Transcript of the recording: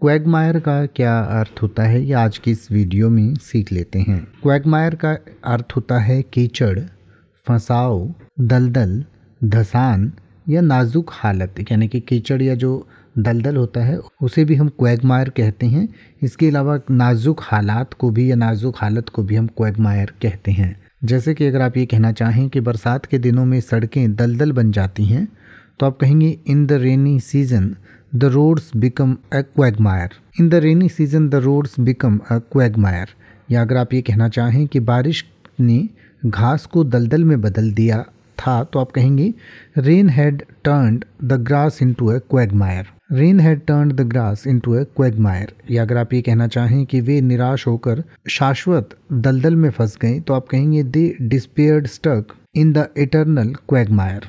Quagmire का क्या अर्थ होता है ये आज की इस वीडियो में सीख लेते हैं क्वैगमायर का अर्थ होता है कीचड़ फंसाव दलदल धसान या नाजुक हालत यानी कि कीचड़ या जो दलदल होता है उसे भी हम क्वैगमायर कहते हैं इसके अलावा नाजुक हालात को भी या नाजुक हालत को भी हम क्वैगमायर कहते हैं जैसे कि अगर आप ये कहना चाहें कि बरसात के दिनों में सड़कें दलदल बन जाती हैं तो आप कहेंगे in the rainy season the roads become a quagmire in the rainy season the roads become a quagmire या अगर आप ये कहना चाहें कि बारिश ने घास को दलदल में बदल दिया था तो आप कहेंगे rain had turn the grass into a quagmire rain had turn the grass into a quagmire या अगर आप ये कहना चाहें कि वे निराश होकर शाश्वत दलदल में फंस गए तो आप कहेंगे they despaired stuck in the eternal Quagmire